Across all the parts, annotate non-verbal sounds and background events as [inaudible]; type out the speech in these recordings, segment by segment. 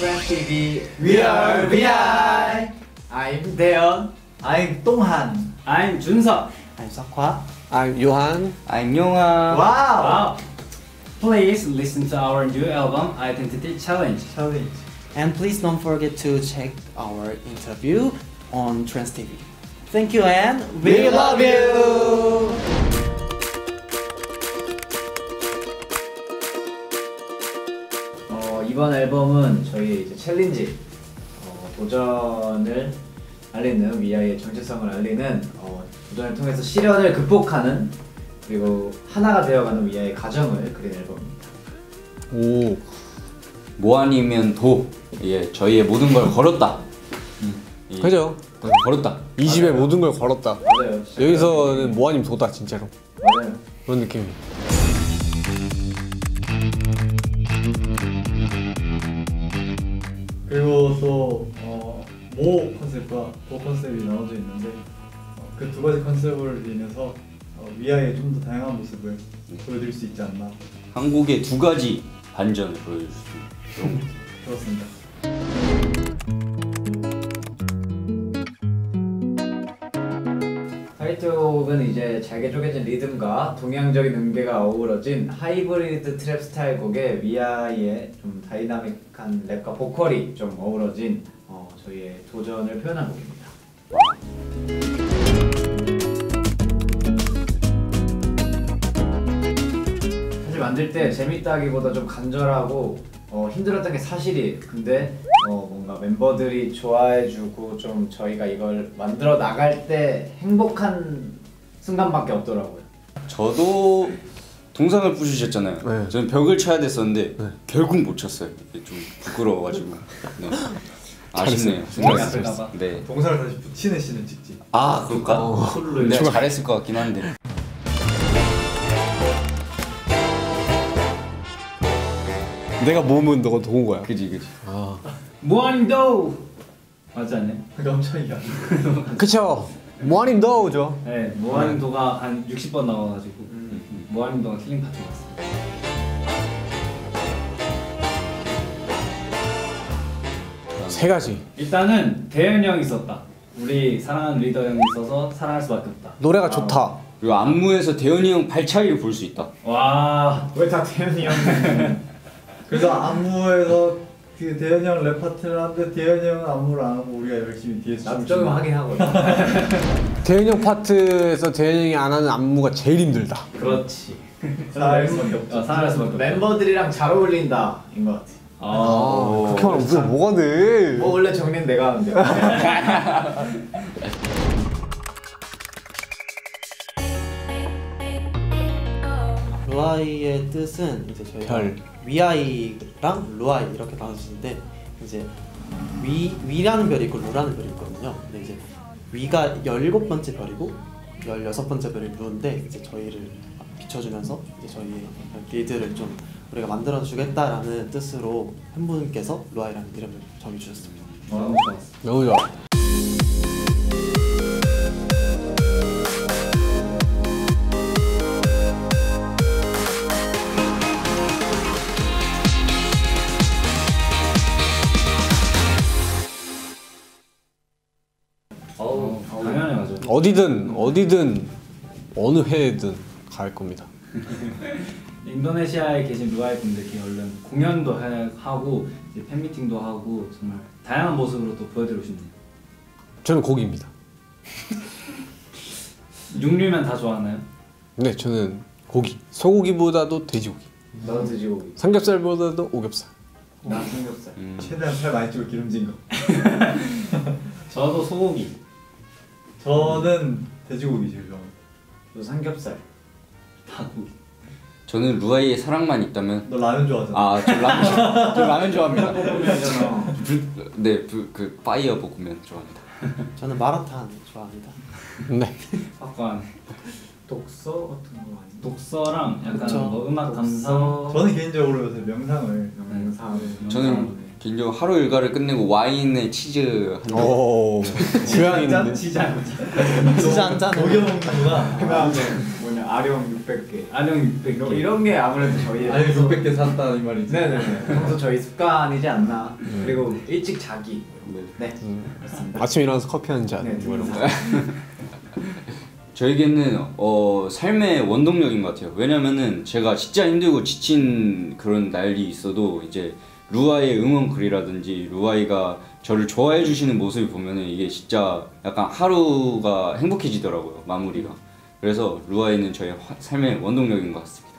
Friends TV. We are VI. I'm Daeon. I'm Donghan. I'm Junseok. I'm Sakwa. I'm Yohan. I'm Yonga. Wow. wow. Please listen to our new album Identity Challenge. Challenge. And please don't forget to check our interview on Trans TV. Thank you and we, we love you. 이번 앨범은 저희의 이제 챌린지 어, 도전을 알리는 위아이의 정체성을 알리는 어, 도전을 통해서 시련을 극복하는 그리고 하나가 되어가는 위아이의 가정을 그린 앨범입니다. 오 모아니면 도 예, 저희의 모든 걸 걸었다. 음. 예, 그죠? 걸었다. 이 집의 모든 걸 걸었다. 맞아요. 여기서는 모아님 도다 진짜로 맞아요. 그런 느낌 그리고 또 어, 모 컨셉과 보 컨셉이 나눠져 있는데 어, 그두 가지 컨셉을 인해서 어, 위아의 좀 더 다양한 모습을 네. 보여드릴 수 있지 않나 한국의 두 가지 반전을 보여줄 수 있도록 [laughs] 그렇습니다. 앨은 이제 잘게 쪼개진 리듬과 동양적인 음계가 어우러진 하이브리드 트랩 스타일 곡에 위아이의 좀 다이나믹한 랩과 보컬이 좀 어우러진 어, 저희의 도전을 표현한 곡입니다. 사실 만들 때 재밌다기보다 좀 간절하고 어, 힘들었던 게 사실이에요. 근데 어, 뭔가 멤버들이 좋아해주고 좀 저희가 이걸 만들어 나갈 때 행복한 순간밖에 없더라고요. 저도 동상을 부수셨잖아요. 네. 저는 벽을 쳐야 됐었는데 네. 결국 못 쳤어요. 좀 부끄러워가지고 네. 아쉽네요. 잘했을까 네. 동상을 다시 붙이는 씬을 찍지. 아 그럴까? 어, 네, 네 잘했을 것 같긴 한데. 내가 몸은 너가 도운 거야. 그지 그지. 아. 무한도 맞지 않냐? 깜짝이야. [laughs] 그쵸. 무한인도죠. 네, 무한인도가 한 60번 나와가지고 음. 무한인도가 킬링 파트 나왔어요. 세 가지. 일단은 대현 형이 있었다. 우리 사랑하는 리더 형이 있어서 사랑할 수밖에 없다. 노래가 아. 좋다. 그리고 안무에서 대현이 형 발차기를 볼 수 있다. 와, 왜다 태현이 형? 그래서 안무에서 그 대현이 형레파트를 하는데 대현이 형은 안무를 안 하고 우리가 열심히 뒤에서 좀 하긴 하고 [laughs] 대현이 형 파트에서 대현이 형이 안 하는 안무가 제일 힘들다 그렇지 사랑할 수밖에 없죠 어, 사랑할 수밖에 없죠 멤버들이랑 잘 어울린다 인 것 같아 아, 아, 그렇게 하면 우 뭐가 돼? 뭐 원래 정리는 내가 하는데 플라이의 [laughs] 뜻은 이제 저희 별 위아이랑 루아이 이렇게 나눠지는데 이제 위, 위라는 별이 있고 루라는 별이 있거든요. 근데 이제 위가 17번째 별이고 16번째 별이 루인데 이제 저희를 비춰주면서 이제 저희의 빌드를 좀 우리가 만들어주겠다라는 뜻으로 한 분께서 루아이라는 이름을 정해주셨습니다. 너무 좋아. 너무 좋아. 어디든 어디든 어느 해든 갈 겁니다. [laughs] 인도네시아에 계신 루아이 분들께 얼른 공연도 하고 팬미팅도 하고 정말 다양한 모습으로 또 보여드리고 싶네요. 저는 고입니다 [laughs] 육류면 다 좋아하나요? 네, 저는 고기. 소고기보다도 돼지고기. 나도 돼지고기. 삼겹살보다도 오겹살. 나 삼겹살. 음. 최대한 살 많이 찌고 기름진 거. [laughs] 저도 소고기. 저는 돼지고기 제일 좋아. 저 삼겹살. 닭고기. 저는 루아이의 사랑만 있다면 너 라면 좋아하잖아. 아, 저 라면, 좋아- 저 라면 좋아합니다. 불, [laughs] 네, 불, 그 파이어 볶음면 좋아합니다. 저는 마라탕 좋아합니다. 네. 약간 [laughs] 독서 같은 거아니 독서랑 약간 그쵸. 뭐 음악 독서. 감상 저는 개인적으로 요새 명상을 명상. 저는 길려 하루 일과를 끝내고 와인에 치즈 한 잔. [laughs] 고양이인데. 치즈 한 잔. 치즈 한 잔. 녹여먹는구 그다음에 뭐냐 아령 600개, 아령 600개 이런 게 아무래도 저희 아령 600개 샀다 이 말이지. 네네네. 평소 저희 습관이지 않나. 네. 그리고 일찍 자기. 네. 네. 음. 아침 일어나서 커피 한 잔. 네. 뭐 이런 거. [laughs] 저에게는 어, 삶의 원동력인 것 같아요. 왜냐면은 제가 진짜 힘들고 지친 그런 날이 있어도 이제 루아의 응원글이라든지 루아이가 저를 좋아해 주시는 모습을 보면 이게 진짜 약간 하루가 행복해지더라고요 마무리가 그래서 루아이는 저의 화, 삶의 원동력인 것 같습니다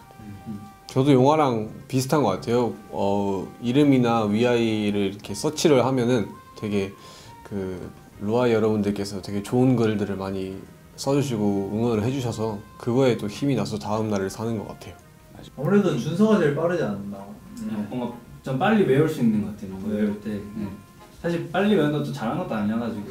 저도 영화랑 비슷한 것 같아요 어, 이름이나 위아이를 이렇게 서치를 하면은 되게 그 루아이 여러분들께서 되게 좋은 글들을 많이 써주시고 응원을 해주셔서 그거에 또 힘이 나서 다음 날을 사는 것 같아요 아무래도 준서가 제일 빠르지 않나 음. 뭔가 좀 빨리 외울 수 있는 것 같아요. 뭐 외울 때 네. 사실 빨리 외우는 것도 잘한 것도 아니어가지고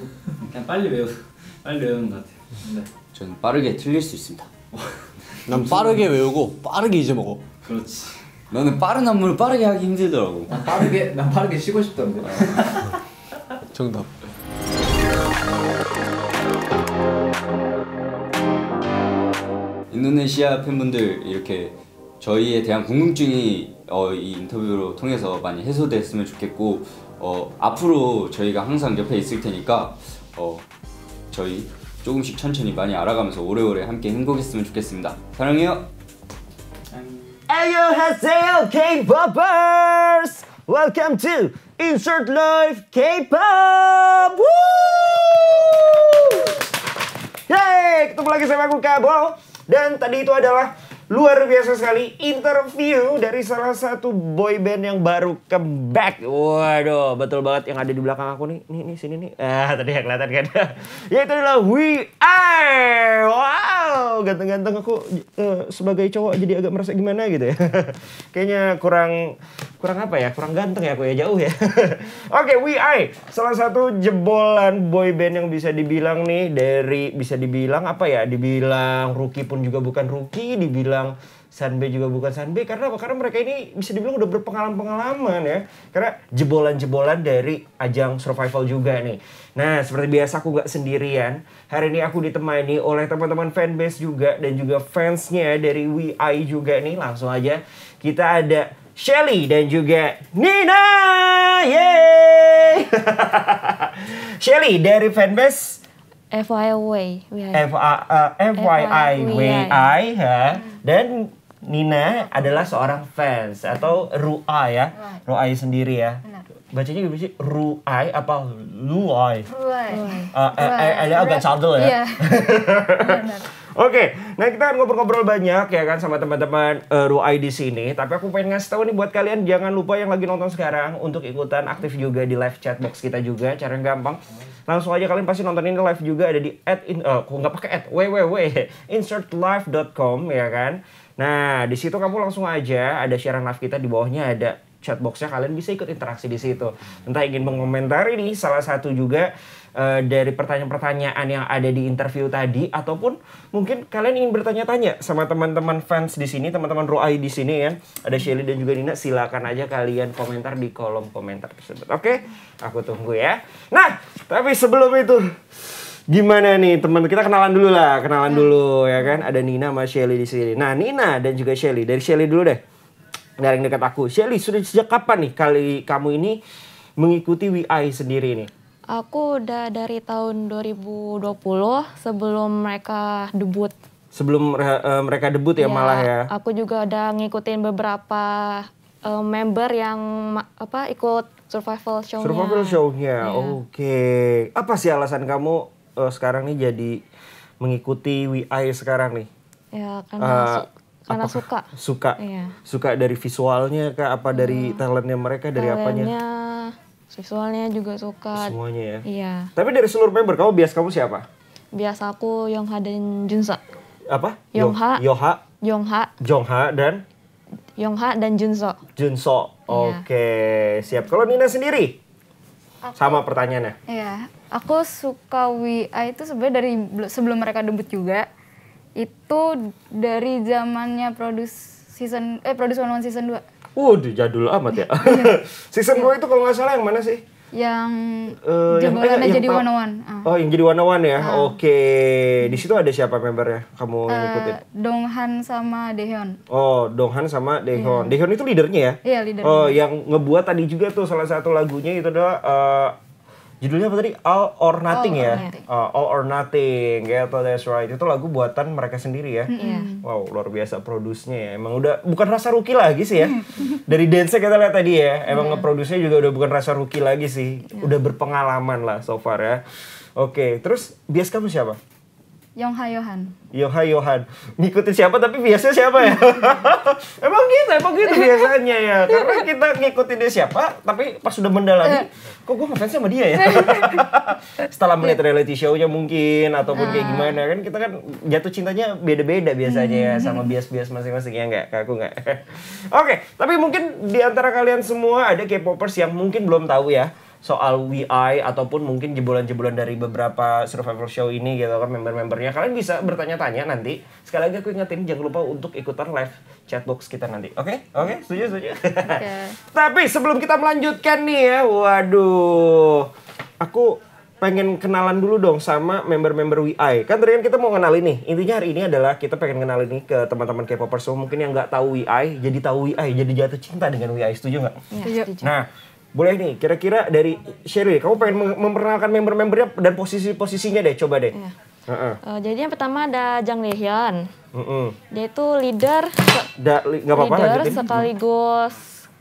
그냥 빨리 외우 [laughs] 빨리 외우는 것 같아요. 네. 저는 빠르게 틀릴 수 있습니다. [laughs] 난 빠르게 외우고 빠르게 잊어먹어. 그렇지. 나는 빠른 안무를 빠르게 하기 힘들더라고. 난 빠르게 난 빠르게 쉬고 싶던데. 아. [laughs] 정답. 인도네시아 팬분들 이렇게 저희에 대한 궁금증이 어, 이 인터뷰로 통해서 많이 해소됐으면 좋겠고 어, 앞으로 저희가 항상 옆에 있을 테니까 어, 저희 조금씩 천천히 많이 알아가면서 오래오래 함께 행복했으면 좋겠습니다. 사랑해요. 안녕하세요 K-popers. Welcome to Insert Life K-pop. y e lagi sama Dan tadi itu adalah Luar biasa sekali interview dari salah satu boy band yang baru comeback. Waduh, betul banget yang ada di belakang aku nih. Nih, nih sini nih. Ah, tadi yang kelihatan kan. [laughs] ya itu adalah We Are. Wow, ganteng-ganteng aku uh, sebagai cowok jadi agak merasa gimana gitu ya. [laughs] Kayaknya kurang kurang apa ya kurang ganteng ya aku ya jauh ya [laughs] oke okay, We salah satu jebolan boy band yang bisa dibilang nih dari bisa dibilang apa ya dibilang rookie pun juga bukan rookie dibilang Sanbe juga bukan Sanbe karena apa karena mereka ini bisa dibilang udah berpengalaman pengalaman ya karena jebolan jebolan dari ajang survival juga nih nah seperti biasa aku gak sendirian hari ini aku ditemani oleh teman-teman fanbase juga dan juga fansnya dari WI juga nih langsung aja kita ada Shelly dan juga Nina. Yeay! [laughs] Shelly dari fanbase FYI FYI WI ya. Dan Nina adalah seorang fans atau rua ya. rua sendiri ya. Bacanya gimana sih? Ruai apa Luai? Ruai. Uh, eh, eh, agak sardel ya. Iya. [laughs] Oke, nah kita akan ngobrol-ngobrol banyak ya kan sama teman-teman uh, eh, Ruai di sini. Tapi aku pengen ngasih tahu nih buat kalian jangan lupa yang lagi nonton sekarang untuk ikutan aktif juga di live chat box kita juga. Cara yang gampang. Langsung aja kalian pasti nonton ini live juga ada di at in, uh, kok nggak pakai at www [laughs] insertlive.com ya kan. Nah, di situ kamu langsung aja ada siaran live kita di bawahnya ada chat chatboxnya kalian bisa ikut interaksi di situ. Entah ingin mengomentari nih salah satu juga Eh, dari pertanyaan-pertanyaan yang ada di interview tadi ataupun mungkin kalian ingin bertanya-tanya sama teman-teman fans di sini, teman-teman Roai di sini ya. Ada Shelly dan juga Nina, silakan aja kalian komentar di kolom komentar tersebut. Oke, aku tunggu ya. Nah, tapi sebelum itu gimana nih teman kita kenalan dulu lah kenalan hmm. dulu ya kan ada Nina sama Shelly di sini nah Nina dan juga Shelly dari Shelly dulu deh dari dekat aku Shelly sudah sejak kapan nih kali kamu ini mengikuti WI sendiri nih Aku udah dari tahun 2020 sebelum mereka debut. Sebelum uh, mereka debut ya, ya malah ya. Aku juga udah ngikutin beberapa uh, member yang apa ikut survival show Survival show Ya. Iya. Oke. Okay. Apa sih alasan kamu uh, sekarang nih jadi mengikuti WI sekarang nih? Ya karena uh, su karena suka. Suka. Iya. Suka dari visualnya kak apa dari ya. talentnya mereka dari talentnya, apanya? Visualnya juga suka. Semuanya ya? Iya. Tapi dari seluruh member kamu bias kamu siapa? Bias aku Yongha dan Junsa. Apa? Yongha. Yongha. Yongha. Jongha dan? Yongha dan Junso. Junso. Iya. Oke, okay. Iya. siap. Kalau Nina sendiri? Aku, Sama pertanyaannya. Iya. Aku suka WI itu sebenarnya dari sebelum mereka debut juga. Itu dari zamannya produce season eh produce one one season 2 Waduh, jadul amat ya. [laughs] Iya. Season 2 itu kalau nggak salah yang mana sih? Yang uh, yang, eh, yang jadi one one. Ah. Oh, yang jadi one one ya. Uh. Oke. Okay. Di situ ada siapa member ya Kamu uh, yang eh, ikutin? Donghan sama Daehyun. Oh, Donghan sama Daehyun. Yeah. Iya. itu leadernya ya? Iya, yeah, leadernya. Oh, yang ngebuat tadi juga tuh salah satu lagunya itu adalah uh, judulnya apa tadi All or Nothing all ya or nothing. Uh, All or Nothing gitu that's right itu lagu buatan mereka sendiri ya mm-hmm. wow luar biasa produsnya ya emang udah bukan rasa ruki lagi sih ya mm. dari dance kita lihat tadi ya emang yeah. ngeproduksinya juga udah bukan rasa ruki lagi sih yeah. udah berpengalaman lah so far ya oke okay, terus bias kamu siapa Yong Yongha Yohan. Yongha Yohan. Ngikutin siapa tapi biasanya siapa ya? [laughs] emang gitu, emang gitu biasanya ya. Karena kita ngikutin dia siapa, tapi pas sudah mendalami, kok gue ngefans sama dia ya? [laughs] Setelah melihat iya. reality show-nya mungkin, ataupun kayak ah. gimana. Kan kita kan jatuh cintanya beda-beda biasanya ya, sama hmm. bias-bias masing-masing. Ya nggak? kaku nggak. [laughs] Oke, okay, tapi mungkin di antara kalian semua ada K-popers yang mungkin belum tahu ya soal WI ataupun mungkin jebolan-jebolan dari beberapa survival show ini gitu kan member-membernya kalian bisa bertanya-tanya nanti sekali lagi aku ingetin jangan lupa untuk ikutan live chatbox kita nanti oke okay? oke okay? setuju setuju okay. [laughs] tapi sebelum kita melanjutkan nih ya waduh aku pengen kenalan dulu dong sama member-member WI. Kan tadi kan kita mau kenalin nih. Intinya hari ini adalah kita pengen kenalin nih ke teman-teman K-popers mungkin yang nggak tahu WI, jadi tahu WI, jadi jatuh cinta dengan WI. Setuju nggak? Ya, setuju. Nah, boleh nih kira-kira dari Sherry kamu pengen memperkenalkan member-membernya dan posisi-posisinya deh coba deh iya. uh -uh. Uh, jadi yang pertama ada Jang Lehyun uh -uh. dia itu leader da, li, apa -apa, leader lanjutin. sekaligus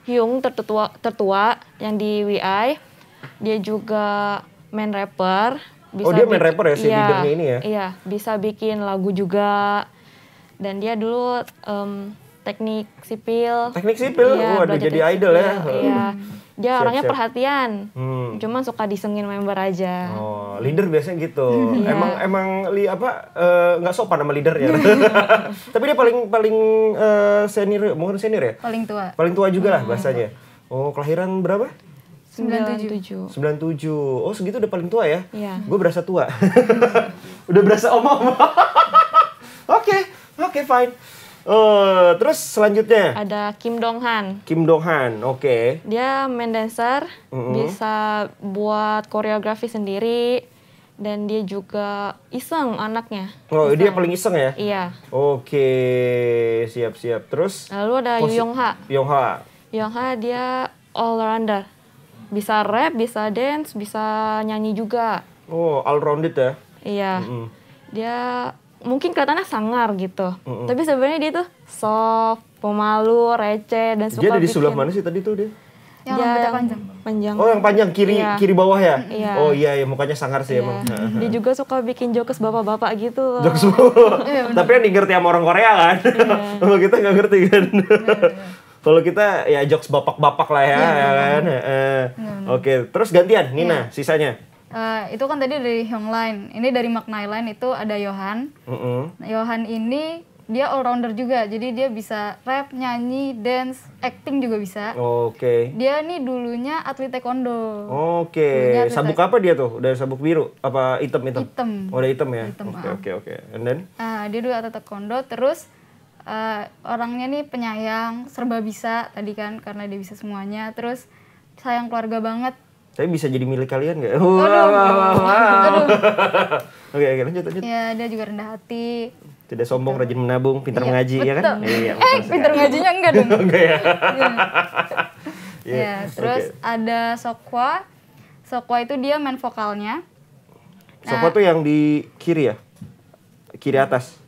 Hyung tertua tertua yang di WI dia juga main rapper bisa oh dia main rapper ya si iya, leadernya ini ya iya bisa bikin lagu juga dan dia dulu um, teknik sipil teknik sipil iya, waduh jadi idol ya. sipil, ya iya. Hmm dia siap, orangnya siap. perhatian hmm. cuman suka disengin member aja oh leader biasanya gitu [laughs] yeah. emang emang li apa eh, nggak uh, sopan sama leader ya [laughs] [laughs] tapi dia paling paling uh, senior mungkin senior ya paling tua paling tua juga hmm. lah bahasanya oh kelahiran berapa 97. 97. Oh, segitu udah paling tua ya? Iya. Gue berasa tua. udah berasa oma-oma. Oke, oke okay, okay, fine. Uh, terus selanjutnya ada Kim Dong Han. Kim Dong Han, oke. Okay. Dia main dancer, mm -hmm. bisa buat koreografi sendiri dan dia juga iseng anaknya. Oh, iseng. dia paling iseng ya? Iya. Oke, okay. siap-siap. Terus lalu ada Yu Yong Ha. Yong Ha. Yong Ha dia all rounder. Bisa rap, bisa dance, bisa nyanyi juga. Oh, all rounded ya? Iya. Mm -hmm. Dia mungkin kelihatannya sangar gitu. Uh -uh. Tapi sebenarnya dia tuh soft, pemalu, receh dan suka Dia ada di sebelah mana sih tadi tuh dia? Yang panjang. Panjang. Oh, yang panjang kiri iya. kiri bawah ya? Iya. Oh iya, ya mukanya sangar sih iya. emang. Dia juga suka bikin jokes bapak-bapak gitu Jokes [laughs] iya, Tapi yang ngerti sama orang Korea kan. Iya. [laughs] kita nggak ngerti kan. Iya, iya. [laughs] Kalau kita ya jokes bapak-bapak lah ya, ya kan. Oke, terus gantian Nina sisanya. Uh, itu kan tadi dari Line. Ini dari Magnai Line itu ada Johan. Uh -uh. ini dia all rounder juga. Jadi dia bisa rap, nyanyi, dance, acting juga bisa. Oke. Okay. Dia nih dulunya atlet taekwondo. Oke. Okay. Sabuk apa dia tuh? Dari sabuk biru apa hitam hitam? Hitam. Oh, ada hitam ya. Oke ah. oke oke. And then? Uh, dia dulu atlet taekwondo terus uh, orangnya nih penyayang, serba bisa tadi kan karena dia bisa semuanya. Terus sayang keluarga banget tapi bisa jadi milik kalian gak? Wow, Aduh. wow, wow. [laughs] oke, oke, lanjut, lanjut. Ya, dia juga rendah hati. Tidak sombong, rajin menabung, pintar iya, mengaji, betul. ya kan? Iya, iya, eh, pintar mengajinya enggak dong. [laughs] enggak ya. [laughs] ya? Iya. yeah. terus okay. ada Sokwa. Sokwa itu dia main vokalnya. Nah, Sokwa tuh yang di kiri ya? Kiri atas.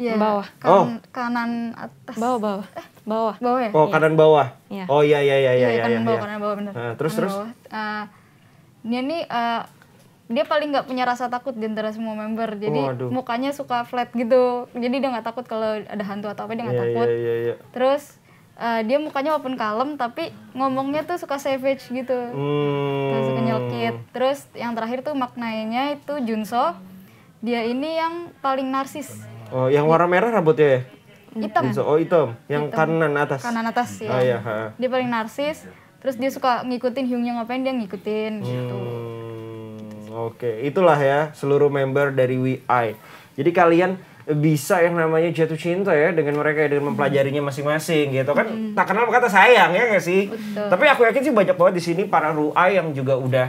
Yeah. bawah. Kan, oh. Kanan atas. Bawah, bawah. Eh. Bawah. Bawah ya? Oh, iya. kanan bawah. Yeah. Oh, iya iya iya iya iya. iya kanan iya. bawah, kanan bawah bener Uh, terus kanan terus. Bawah. Uh, dia ini uh, eh, dia paling nggak punya rasa takut di antara semua member. Jadi oh, mukanya suka flat gitu. Jadi dia nggak takut kalau ada hantu atau apa dia nggak yeah, takut. Yeah, yeah, yeah. Terus uh, dia mukanya walaupun kalem tapi ngomongnya tuh suka savage gitu hmm. Terus suka nyelkit terus yang terakhir tuh maknanya itu Junso dia ini yang paling narsis Oh, yang warna merah rambutnya ya? Hitam. Oh, hitam. Yang hitam. kanan atas. Kanan atas ya. Oh, iya. Ah, iya dia paling narsis. Terus dia suka ngikutin Hyungnya ngapain dia ngikutin gitu. hmm. gitu. Oke, okay. itulah ya seluruh member dari WI. Jadi kalian bisa yang namanya jatuh cinta ya dengan mereka dengan mempelajarinya masing-masing gitu kan hmm. tak kenal kata sayang ya gak sih Betul. tapi aku yakin sih banyak banget di sini para ruai yang juga udah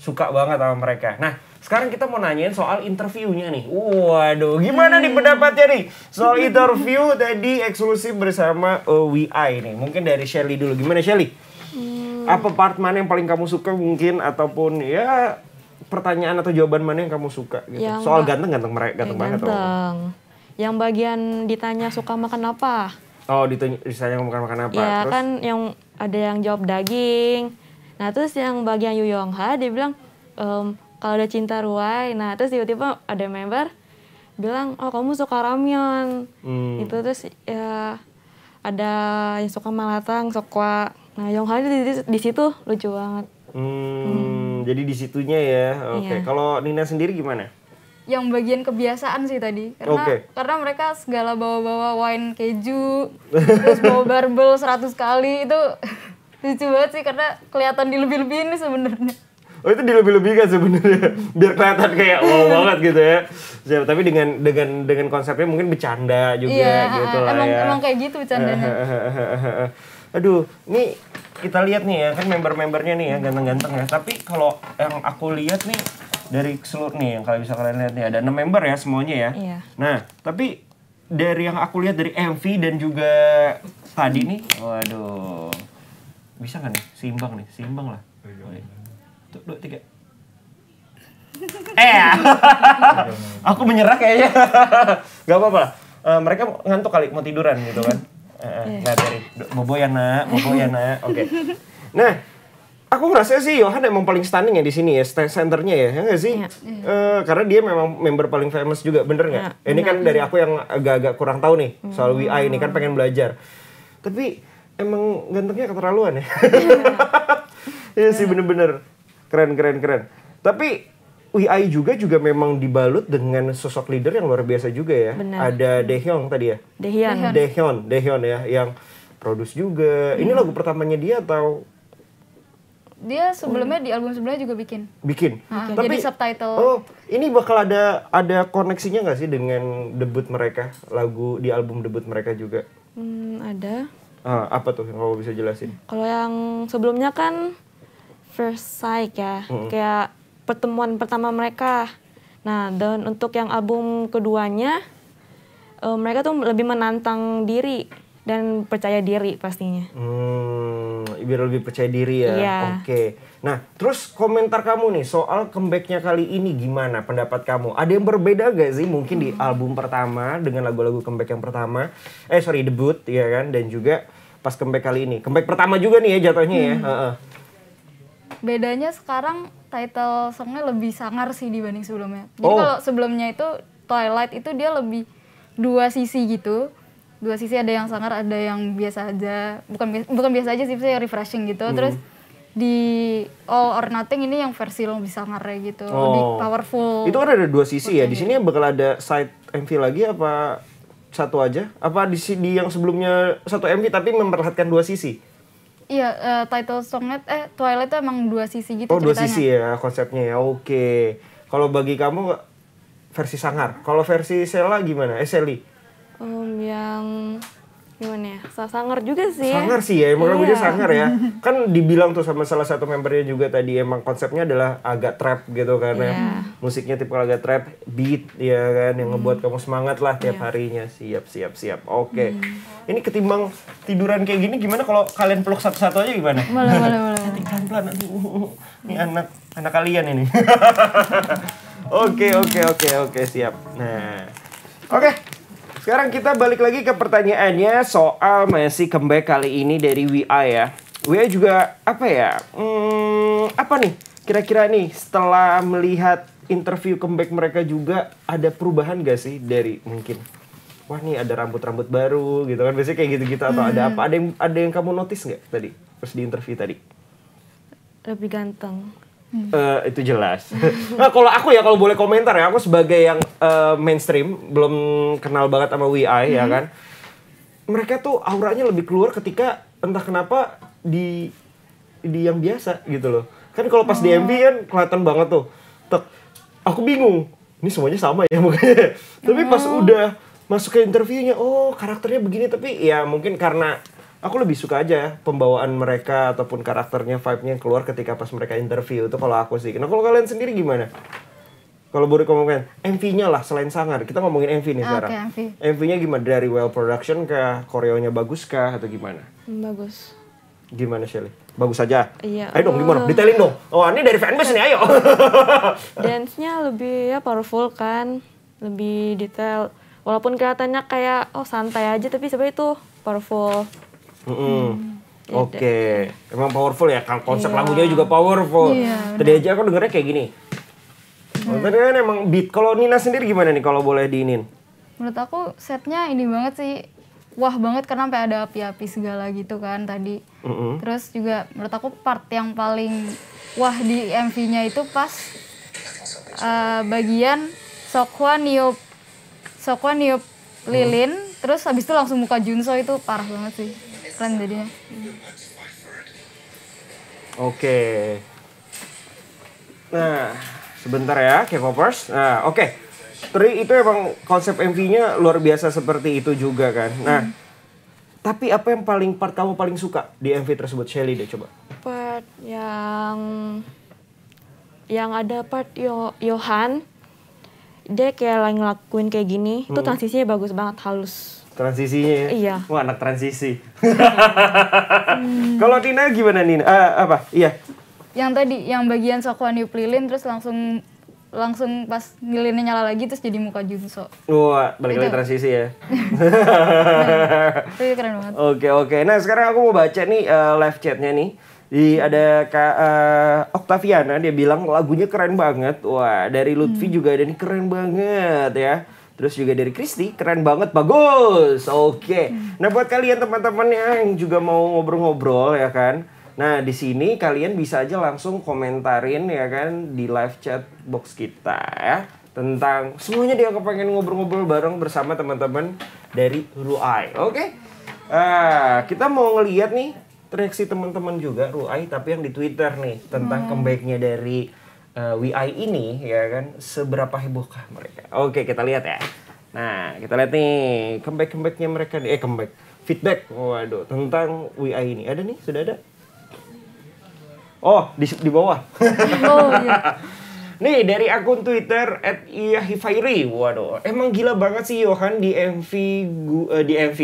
suka banget sama mereka nah sekarang kita mau nanyain soal interviewnya nih. Waduh, gimana nih pendapatnya nih soal interview tadi eksklusif bersama OWI eh, WI nih. Mungkin dari Shelly dulu. Gimana Shelly? Hmm. Apa part mana yang paling kamu suka mungkin ataupun ya pertanyaan atau jawaban mana yang kamu suka gitu. Yang soal ganteng-ganteng mereka ganteng, ganteng, eh, ganteng, ganteng. Yang bagian ditanya suka makan apa? Oh, ditanya ditanya makan makan apa? Ya terus? kan yang ada yang jawab daging. Nah, terus yang bagian Yu Yong Ha dia bilang um, kalau udah cinta ruai nah terus tiba-tiba ada member bilang oh kamu suka ramyun, hmm. itu terus ya ada yang suka malatang suka nah yang hal di, di, situ lucu banget hmm, hmm. jadi disitunya ya oke okay. iya. kalau Nina sendiri gimana yang bagian kebiasaan sih tadi karena okay. karena mereka segala bawa-bawa wine keju [laughs] terus bawa barbel 100 kali itu [laughs] lucu banget sih karena kelihatan di lebih-lebih ini sebenarnya Oh itu dilebih-lebihkan sebenarnya [laughs] biar kelihatan kayak wow banget gitu ya. Siap, ya, tapi dengan dengan dengan konsepnya mungkin bercanda juga iya, gitu lah emang, ya. Emang kayak gitu bercandanya. [laughs] Aduh, ini kita lihat nih ya kan member-membernya nih ya ganteng-ganteng ya. Tapi kalau yang aku lihat nih dari seluruh nih yang kalau bisa kalian lihat nih ada enam member ya semuanya ya. Iya. Nah, tapi dari yang aku lihat dari MV dan juga tadi nih, waduh. Bisa nggak nih? Seimbang nih, seimbang lah satu dua tiga eh [laughs] aku menyerah kayaknya [laughs] Gak apa-apa uh, mereka ngantuk kali mau tiduran gitu kan uh, [laughs] nah dari bobo ya nak bobo ya nak oke okay. nah aku ngerasa sih Johan emang paling stunning ya di sini ya centernya ya ya gak sih Uh, karena dia memang member paling famous juga bener nggak ya, ini kan dari aku yang agak-agak kurang tahu nih soal hmm. WI ini kan pengen belajar tapi emang gantengnya keterlaluan ya ya sih bener-bener keren keren keren tapi UI juga juga memang dibalut dengan sosok leader yang luar biasa juga ya. Benar. Ada Dehyong tadi ya. Dehyong Dehyong Dehyong ya yang produce juga. Hmm. Ini iya. lagu pertamanya dia atau dia sebelumnya oh. di album sebelumnya juga bikin. Bikin. Ah, tapi jadi subtitle. Oh, ini bakal ada ada koneksinya nggak sih dengan debut mereka, lagu di album debut mereka juga? Hmm, ada. Ah, apa tuh yang kamu bisa jelasin? Kalau yang sebelumnya kan first sight ya, mm-hmm. kayak pertemuan pertama mereka. Nah, dan untuk yang album keduanya, uh, mereka tuh lebih menantang diri dan percaya diri pastinya. Hmm, biar lebih percaya diri ya. Yeah. Oke. Okay. Nah, terus komentar kamu nih soal comebacknya kali ini gimana pendapat kamu? Ada yang berbeda gak sih mungkin hmm. di album pertama dengan lagu-lagu comeback yang pertama? Eh sorry debut ya kan dan juga pas comeback kali ini. Comeback pertama juga nih ya jatuhnya ya. hmm. ya. Uh -uh bedanya sekarang title songnya lebih sangar sih dibanding sebelumnya. Jadi oh. kalau sebelumnya itu Twilight itu dia lebih dua sisi gitu. Dua sisi ada yang sangar, ada yang biasa aja. Bukan biasa bukan biasa aja sih, saya refreshing gitu. Hmm. Terus di All or Nothing ini yang versi lebih ya gitu, oh. lebih powerful. Itu kan ada dua sisi ya. Di sini bakal ada side MV lagi apa satu aja? Apa di, di yang sebelumnya satu MV tapi memperlihatkan dua sisi? Iya, uh, title songnya eh Twilight tuh emang dua sisi gitu Oh, ceritanya. dua sisi ya konsepnya ya. Oke. Okay. Kalau bagi kamu versi sangar, kalau versi Sela gimana? Eh, Sally. Um, yang gimana ya sangar juga sih sangar sih ya emang lagunya iya. sangar ya [laughs] kan dibilang tuh sama salah satu membernya juga tadi emang konsepnya adalah agak trap gitu karena ya. yeah. musiknya tipe agak trap beat ya kan yang hmm. ngebuat kamu semangat lah tiap yeah. harinya siap siap siap oke okay. hmm. ini ketimbang tiduran kayak gini gimana kalau kalian peluk satu-satu aja gimana boleh boleh boleh [laughs] pelan-pelan ini ini anak anak kalian ini [laughs] oke oke oke oke siap nah oke sekarang kita balik lagi ke pertanyaannya soal Messi comeback kali ini dari WA ya. WA juga apa ya? Hmm, apa nih? Kira-kira nih setelah melihat interview comeback mereka juga ada perubahan gak sih dari mungkin wah nih ada rambut-rambut baru gitu kan biasanya kayak gitu-gitu atau hmm. ada apa ada yang ada yang kamu notice nggak tadi pas di interview tadi lebih ganteng Hmm. Uh, itu jelas. [laughs] nah, kalau aku ya kalau boleh komentar ya, aku sebagai yang uh, mainstream belum kenal banget sama WI ya hmm. ya kan. Mereka tuh auranya lebih keluar ketika entah kenapa di di yang biasa gitu loh. Kan kalau pas oh. di MV kan kelihatan banget tuh. Tek, aku bingung. Ini semuanya sama ya [laughs] mukanya. tapi pas oh. udah masuk ke interviewnya, oh karakternya begini tapi ya mungkin karena aku lebih suka aja ya pembawaan mereka ataupun karakternya vibe-nya yang keluar ketika pas mereka interview itu kalau aku sih. Nah kalau kalian sendiri gimana? Kalau boleh komen MV-nya lah selain sangar. Kita ngomongin MV nih sekarang. Okay, MV. MV-nya gimana? Dari well production kah? Koreonya bagus kah? Atau gimana? Hmm, bagus. Gimana Shelly? Bagus saja. Iya. Ayo dong gimana? Detailin dong. Oh ini dari fanbase nih ayo. [laughs] Dance-nya lebih ya powerful kan. Lebih detail. Walaupun kelihatannya kayak oh santai aja tapi sebenarnya itu powerful Mm -hmm. Oke, okay. emang powerful ya. Kan konsep yeah. lagunya juga powerful. Yeah, Tadi aja aku dengernya kayak gini. Iya. Nah. Tadi kan emang beat. Kalau Nina sendiri gimana nih kalau boleh diinin? Menurut aku setnya ini banget sih. Wah banget karena sampai ada api-api segala gitu kan tadi. Mm -hmm. Terus juga menurut aku part yang paling wah di MV-nya itu pas uh, bagian Sokwa niup Sokwa niup lilin. Hmm. Terus habis itu langsung muka Junso itu parah banget sih keren jadinya ya. oke nah sebentar ya K-popers nah oke okay. Tri itu emang konsep MV-nya luar biasa seperti itu juga kan nah hmm. tapi apa yang paling part kamu paling suka di MV tersebut Shelly deh coba part yang yang ada part Yo Yohan dia kayak lagi ngelakuin kayak gini hmm. tuh transisinya bagus banget halus transisinya ya. Iya. Wah, anak transisi. hmm. Kalau Nina gimana Nina? Uh, apa? Iya. Yang tadi yang bagian sokuan yuk lilin terus langsung langsung pas lilinnya nyala lagi terus jadi muka Junso. Wah, balik lagi transisi ya. [laughs] Itu keren banget. Oke, oke. Nah, sekarang aku mau baca nih uh, live chatnya nih. Di hmm. ada Kak uh, eh, Octaviana dia bilang lagunya keren banget. Wah, dari Lutfi hmm. juga ada nih keren banget ya. Terus juga dari Kristi, keren banget, bagus. Oke. Okay. Hmm. Nah, buat kalian teman teman yang juga mau ngobrol-ngobrol ya kan. Nah, di sini kalian bisa aja langsung komentarin ya kan di live chat box kita ya tentang semuanya dia kepengen ngobrol-ngobrol bareng bersama teman-teman dari Ruai. Oke. Okay? Uh, kita mau ngeliat nih reaksi teman-teman juga Ruai tapi yang di Twitter nih tentang hmm. comebacknya dari uh, eh, WI ini ya kan seberapa hebohkah mereka? Oke kita lihat ya. Nah kita lihat nih comeback comebacknya mereka nih. eh comeback feedback waduh tentang WI ini ada nih sudah ada. Oh di di bawah. Oh, iya. [laughs] Nih dari akun Twitter at iya Waduh, emang gila banget sih Yohan di MV eh, di MV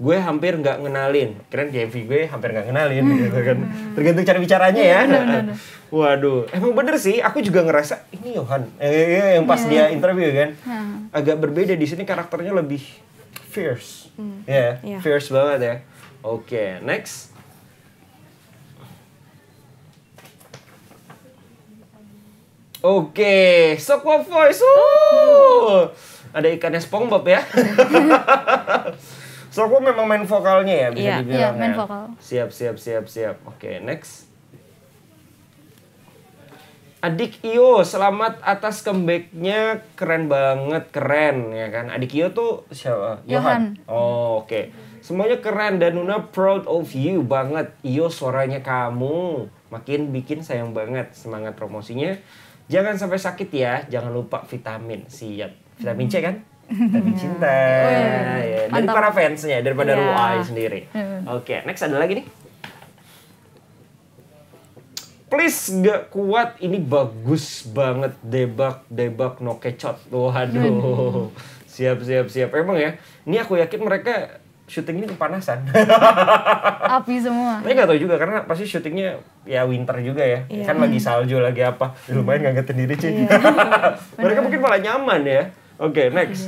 gue hampir nggak ngenalin keren MV gue hampir nggak kenalin, hmm. gitu kan tergantung cara bicaranya ya, iya, waduh emang bener sih aku juga ngerasa ini Yohan eh, eh, eh yang pas yeah. dia interview kan hmm. agak berbeda di sini karakternya lebih fierce hmm. ya yeah, yeah. fierce banget ya oke okay, next Oke, okay. Sokwa Voice. Uh. Ada ikannya SpongeBob ya. [laughs] So aku memang main vokalnya ya bisa yeah. dibilang yeah, ya. main vokal. Siap siap siap siap. Oke okay, next. Adik Iyo, selamat atas comebacknya keren banget keren ya kan. Adik Iyo tuh siapa? Johan. Oh oke. Okay. Semuanya keren dan Nuna proud of you banget. Iyo suaranya kamu makin bikin sayang banget semangat promosinya. Jangan sampai sakit ya, jangan lupa vitamin. Siap. Vitamin C kan? tapi cinta. Iya, dan para fansnya daripada yeah. Ruai sendiri. Iya. Oke, okay, next ada lagi nih. Please gak kuat ini bagus banget debak debak no kecot. Waduh. Mm. siap siap siap. Emang ya. Ini aku yakin mereka syuting ini kepanasan. [laughs] Api semua. Tapi gak tau juga karena pasti syutingnya ya winter juga ya. Yeah. Kan lagi salju lagi apa. Lumayan ngagetin diri iya. sih. [laughs] Yeah. Mereka mungkin malah nyaman ya. Oke, okay, next.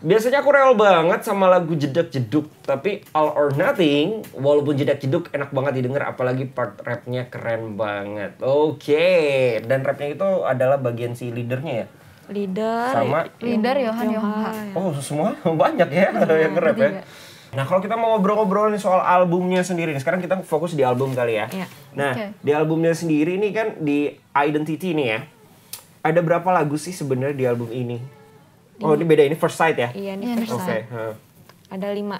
Biasanya aku real banget sama lagu jedak jeduk, tapi All or Nothing walaupun jedak jeduk enak banget didengar apalagi part rapnya keren banget. Oke, okay. dan rapnya itu adalah bagian si leadernya ya. Leader, sama leader Yohan Yohan. Oh, semua [laughs] banyak ya yang rap ya. Nah, kalau kita mau ngobrol-ngobrol soal albumnya sendiri nih. Sekarang kita fokus di album kali ya. Iya. Nah, okay. di albumnya sendiri ini kan di Identity nih ya ada berapa lagu sih sebenarnya di album ini? Oh, ini beda ini first sight ya? Iya, ini iya, first sight. Okay. Huh. Ada lima.